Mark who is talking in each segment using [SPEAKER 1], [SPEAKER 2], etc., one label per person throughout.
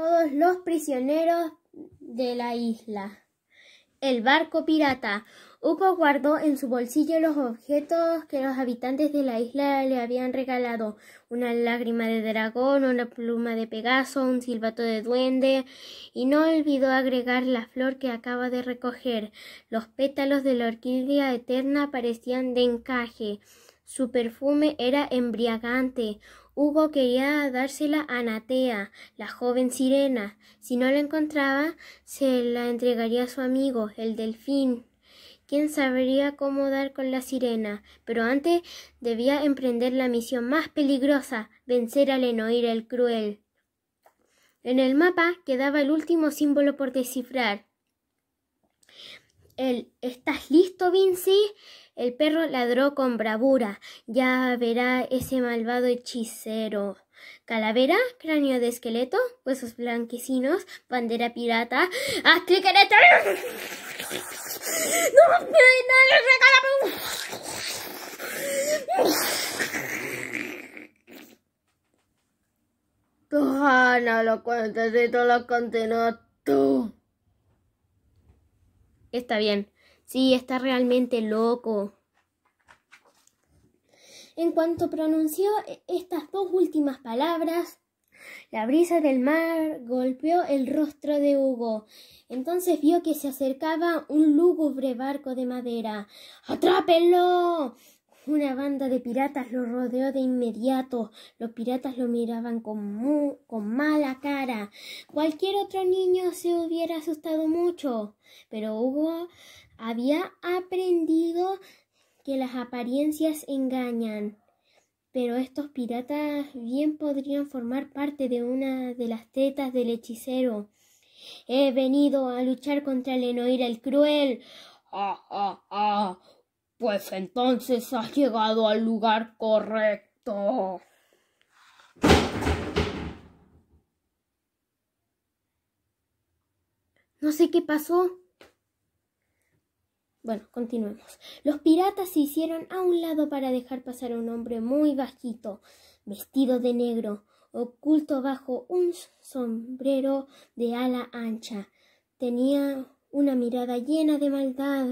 [SPEAKER 1] todos los prisioneros de la isla. El barco pirata. Hugo guardó en su bolsillo los objetos que los habitantes de la isla le habían regalado. Una lágrima de dragón, una pluma de Pegaso, un silbato de duende, y no olvidó agregar la flor que acaba de recoger. Los pétalos de la orquídea eterna parecían de encaje. Su perfume era embriagante. Hugo quería dársela a Anatea, la joven sirena. Si no la encontraba, se la entregaría a su amigo, el delfín. Quién sabría cómo dar con la sirena, pero antes debía emprender la misión más peligrosa, vencer al Enoir el cruel. En el mapa quedaba el último símbolo por descifrar. ¿Estás listo, Vinci? El perro ladró con bravura. Ya verá ese malvado hechicero. Calavera, cráneo de esqueleto, huesos blanquecinos, bandera pirata. ¡Ah, clic en esto! ¡No me no, no, no, lo no, y no, lo no, tú. Está bien. Sí, está realmente loco. En cuanto pronunció e-, estas dos últimas palabras, la brisa del mar golpeó el rostro de Hugo. Entonces vio que se acercaba un lúgubre barco de madera. ¡Atrápenlo! Una banda de piratas lo rodeó de inmediato. Los piratas lo miraban con, con mala cara. Cualquier otro niño se hubiera asustado mucho. Pero Hugo había aprendido que las apariencias engañan. Pero estos piratas bien podrían formar parte de una de las tetas del hechicero. He venido a luchar contra Lenoir el cruel. ¡Ah, ah, ah pues entonces has llegado al lugar correcto. No sé qué pasó. Bueno, continuemos. Los piratas se hicieron a un lado para dejar pasar a un hombre muy bajito, vestido de negro, oculto bajo un sombrero de ala ancha. Tenía una mirada llena de maldad.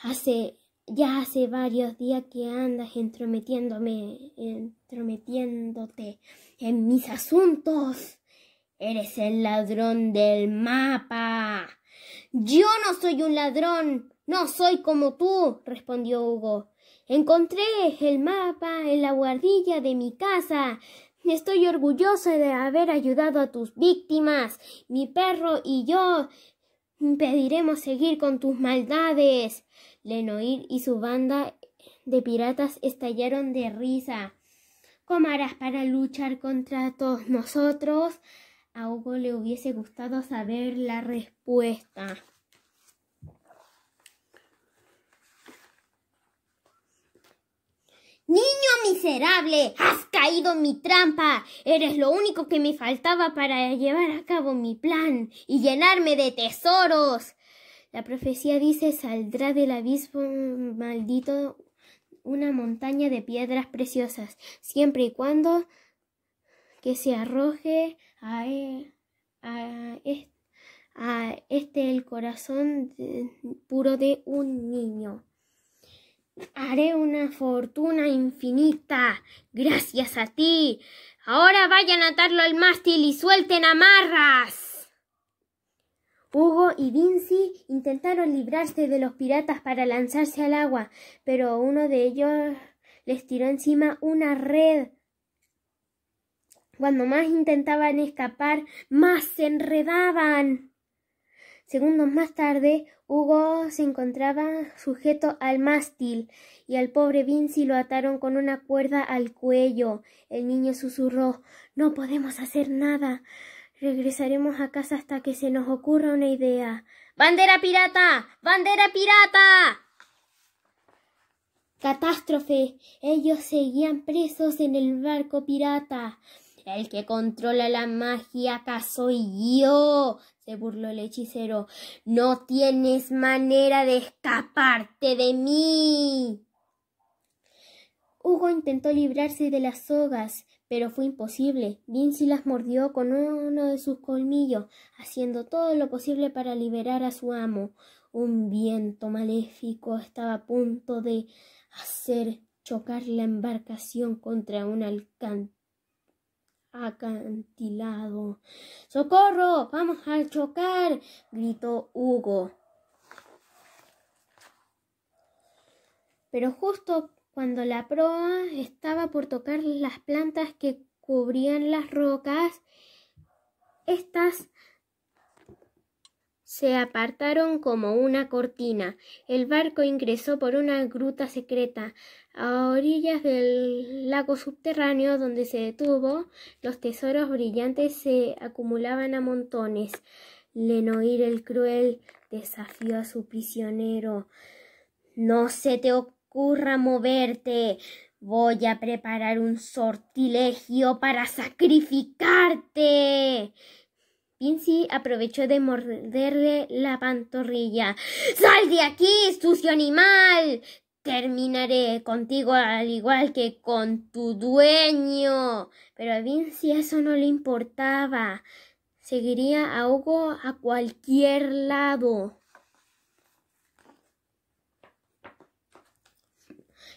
[SPEAKER 1] Hace ya hace varios días que andas entrometiéndome, entrometiéndote en mis asuntos. Eres el ladrón del mapa. Yo no soy un ladrón. No soy como tú, respondió Hugo. Encontré el mapa en la guardilla de mi casa. Estoy orgulloso de haber ayudado a tus víctimas. Mi perro y yo impediremos seguir con tus maldades. Lenoir y su banda de piratas estallaron de risa. ¿Cómo harás para luchar contra todos nosotros? A Hugo le hubiese gustado saber la respuesta. Niño miserable, has caído en mi trampa. Eres lo único que me faltaba para llevar a cabo mi plan y llenarme de tesoros. La profecía dice, saldrá del abismo maldito una montaña de piedras preciosas, siempre y cuando que se arroje a, e, a, este el corazón puro de un niño. Haré una fortuna infinita gracias a ti. Ahora vayan a atarlo al mástil y suelten amarras. Hugo y Vinci intentaron librarse de los piratas para lanzarse al agua, pero uno de ellos les tiró encima una red. Cuando más intentaban escapar, más se enredaban. Segundos más tarde, Hugo se encontraba sujeto al mástil y al pobre Vinci lo ataron con una cuerda al cuello. El niño susurró No podemos hacer nada. Regresaremos a casa hasta que se nos ocurra una idea. ¡Bandera pirata! ¡Bandera pirata! Catástrofe. Ellos seguían presos en el barco pirata. El que controla la magia acá soy yo, se burló el hechicero. No tienes manera de escaparte de mí. Hugo intentó librarse de las sogas, pero fue imposible. Vinci las mordió con uno de sus colmillos, haciendo todo lo posible para liberar a su amo. Un viento maléfico estaba a punto de hacer chocar la embarcación contra un alcantilado. acantilado. ¡Socorro! ¡Vamos a chocar! gritó Hugo. Pero justo cuando la proa estaba por tocar las plantas que cubrían las rocas, estas se apartaron como una cortina. El barco ingresó por una gruta secreta a orillas del lago subterráneo donde se detuvo. Los tesoros brillantes se acumulaban a montones. Lenoir el cruel desafió a su prisionero. No se te ocurra moverte. Voy a preparar un sortilegio para sacrificarte. Vinci aprovechó de morderle la pantorrilla. ¡Sal de aquí, sucio animal! Terminaré contigo al igual que con tu dueño. Pero a Vinci eso no le importaba. Seguiría a Hugo a cualquier lado.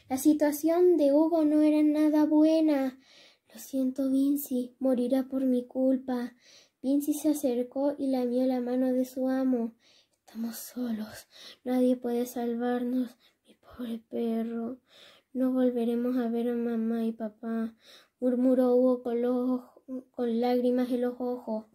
[SPEAKER 1] La situación de Hugo no era nada buena. Lo siento, Vinci, morirá por mi culpa. Vinci se acercó y lamió la mano de su amo. Estamos solos. Nadie puede salvarnos. Mi pobre perro. No volveremos a ver a mamá y papá, murmuró Hugo con, con lágrimas en los ojos.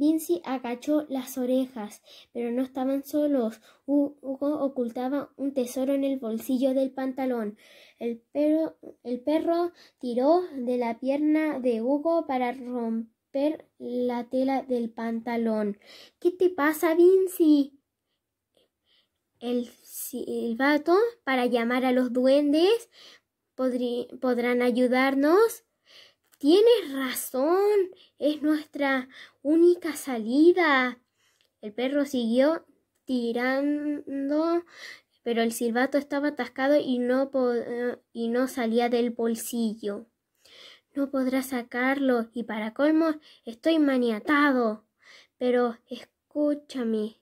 [SPEAKER 1] Vinci agachó las orejas, pero no estaban solos. Hugo ocultaba un tesoro en el bolsillo del pantalón. El perro, tiró de la pierna de Hugo para romper la tela del pantalón. ¿Qué te pasa, Vinci? El silbato para llamar a los duendes podrán ayudarnos. Tienes razón, es nuestra única salida. El perro siguió tirando, pero el silbato estaba atascado y no, y no salía del bolsillo. No podrá sacarlo y para colmo estoy maniatado. Pero escúchame.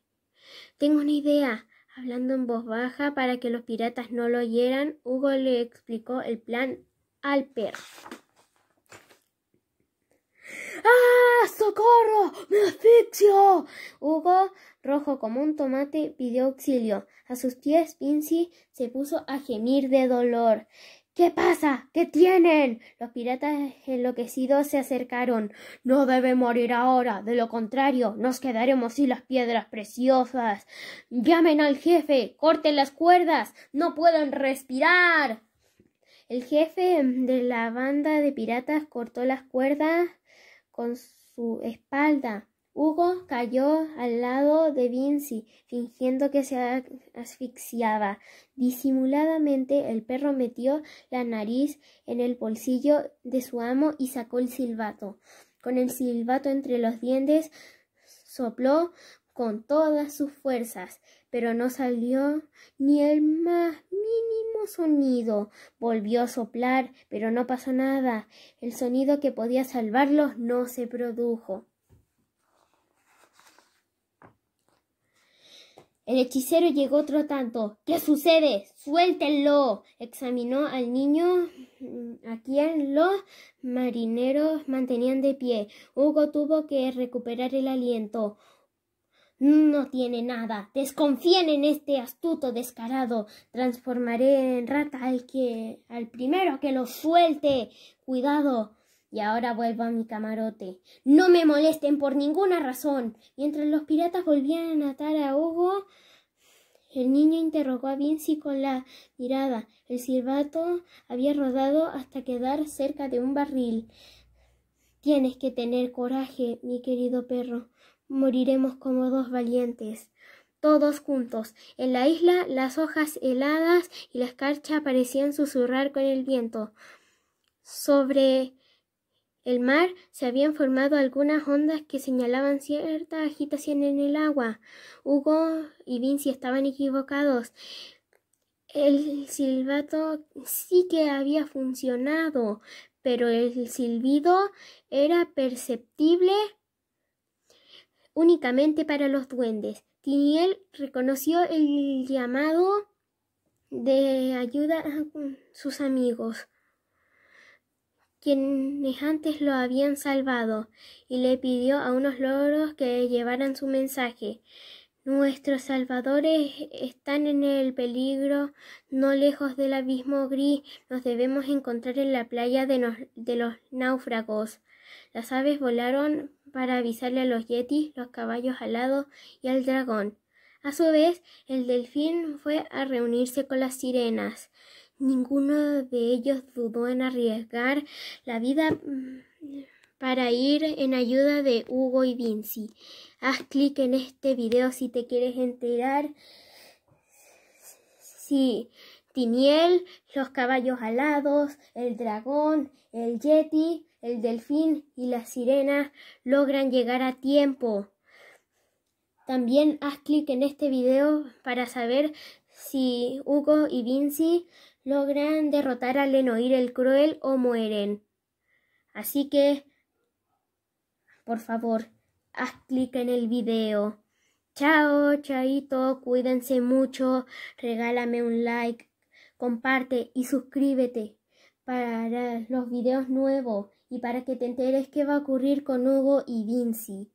[SPEAKER 1] Tengo una idea. Hablando en voz baja para que los piratas no lo oyeran, Hugo le explicó el plan al perro. ¡Ah! ¡Socorro! ¡Me asfixio! Hugo, rojo como un tomate, pidió auxilio. A sus pies, Vinci se puso a gemir de dolor. ¿Qué pasa? ¿Qué tienen? Los piratas enloquecidos se acercaron. No debe morir ahora, de lo contrario, nos quedaremos sin las piedras preciosas. Llamen al jefe, corten las cuerdas, no pueden respirar. El jefe de la banda de piratas cortó las cuerdas con su espalda. Hugo cayó al lado de Vinci, fingiendo que se asfixiaba. Disimuladamente el perro metió la nariz en el bolsillo de su amo y sacó el silbato. Con el silbato entre los dientes, sopló con todas sus fuerzas pero no salió ni el más mínimo sonido. Volvió a soplar, pero no pasó nada. El sonido que podía salvarlos no se produjo. El hechicero llegó otro tanto. ¿Qué sucede? Suéltenlo. Examinó al niño a quien los marineros mantenían de pie. Hugo tuvo que recuperar el aliento. No tiene nada. Desconfíen en este astuto descarado. Transformaré en rata al que. al primero que lo suelte. Cuidado. Y ahora vuelvo a mi camarote. No me molesten por ninguna razón. Mientras los piratas volvían a atar a Hugo, el niño interrogó a Vinci con la mirada. El silbato había rodado hasta quedar cerca de un barril. Tienes que tener coraje, mi querido perro moriremos como dos valientes. Todos juntos. En la isla las hojas heladas y la escarcha parecían susurrar con el viento. Sobre el mar se habían formado algunas ondas que señalaban cierta agitación en el agua. Hugo y Vinci estaban equivocados. El silbato sí que había funcionado, pero el silbido era perceptible únicamente para los duendes. Tiniel reconoció el llamado de ayuda a sus amigos, quienes antes lo habían salvado, y le pidió a unos loros que llevaran su mensaje. Nuestros salvadores están en el peligro, no lejos del abismo gris, nos debemos encontrar en la playa de, los náufragos. Las aves volaron para avisarle a los yetis, los caballos alados y al dragón. A su vez, el delfín fue a reunirse con las sirenas. Ninguno de ellos dudó en arriesgar la vida mm, para ir en ayuda de Hugo y Vinci. Haz clic en este video si te quieres enterar si Tiniel, los caballos alados, el dragón, el yeti el delfín y la sirena logran llegar a tiempo. También haz clic en este video para saber si Hugo y Vinci logran derrotar al Lenoir el Cruel o mueren. Así que, por favor, haz clic en el video. Chao, chaito, cuídense mucho, regálame un like, comparte y suscríbete para los videos nuevos y para que te enteres qué va a ocurrir con Hugo y Vinci.